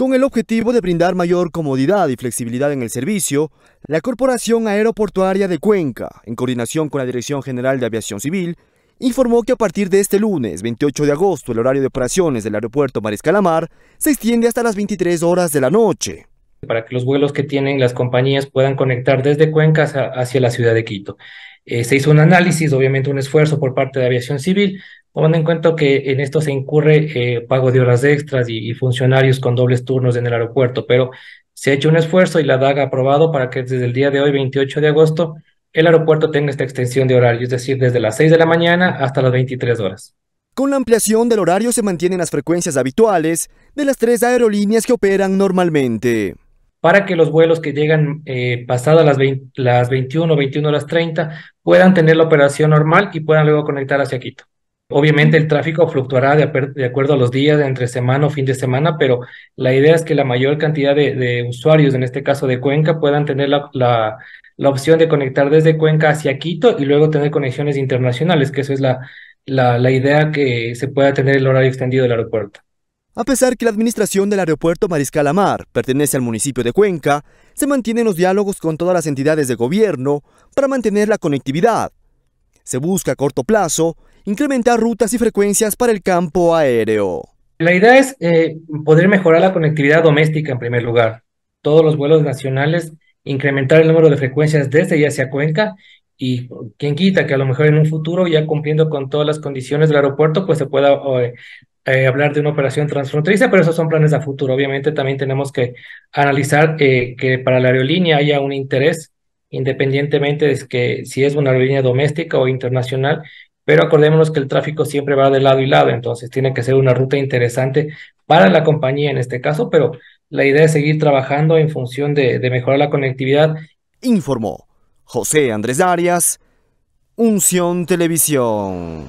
Con el objetivo de brindar mayor comodidad y flexibilidad en el servicio, la Corporación Aeroportuaria de Cuenca, en coordinación con la Dirección General de Aviación Civil, informó que a partir de este lunes 28 de agosto el horario de operaciones del aeropuerto Mariscalamar se extiende hasta las 23 horas de la noche. Para que los vuelos que tienen las compañías puedan conectar desde Cuenca hacia, la ciudad de Quito. Eh, se hizo un análisis, obviamente un esfuerzo por parte de Aviación Civil, tomando en cuenta que en esto se incurre eh, pago de horas extras y, funcionarios con dobles turnos en el aeropuerto, pero se ha hecho un esfuerzo y la DAG ha aprobado para que desde el día de hoy, 28 de agosto, el aeropuerto tenga esta extensión de horario, es decir, desde las 6 de la mañana hasta las 23 horas. Con la ampliación del horario se mantienen las frecuencias habituales de las tres aerolíneas que operan normalmente. Para que los vuelos que llegan eh, pasadas las, las 21 o 21 horas 30 puedan tener la operación normal y puedan luego conectar hacia Quito. Obviamente el tráfico fluctuará de, acuerdo a los días, entre semana o fin de semana, pero la idea es que la mayor cantidad de, usuarios, en este caso de Cuenca, puedan tener la, opción de conectar desde Cuenca hacia Quito y luego tener conexiones internacionales, que eso es la, idea que se pueda tener el horario extendido del aeropuerto. A pesar que la administración del aeropuerto Mariscal Amar pertenece al municipio de Cuenca, se mantienen los diálogos con todas las entidades de gobierno para mantener la conectividad. Se busca a corto plazo incrementar rutas y frecuencias para el campo aéreo. La idea es eh, poder mejorar la conectividad doméstica en primer lugar. Todos los vuelos nacionales, incrementar el número de frecuencias desde y hacia Cuenca y quien quita que a lo mejor en un futuro, ya cumpliendo con todas las condiciones del aeropuerto, pues se pueda eh, hablar de una operación transfronteriza, pero esos son planes a futuro. Obviamente también tenemos que analizar eh, que para la aerolínea haya un interés independientemente de que si es una aerolínea doméstica o internacional, pero acordémonos que el tráfico siempre va de lado y lado, entonces tiene que ser una ruta interesante para la compañía en este caso, pero la idea es seguir trabajando en función de, mejorar la conectividad. Informó José Andrés Arias, Unción Televisión.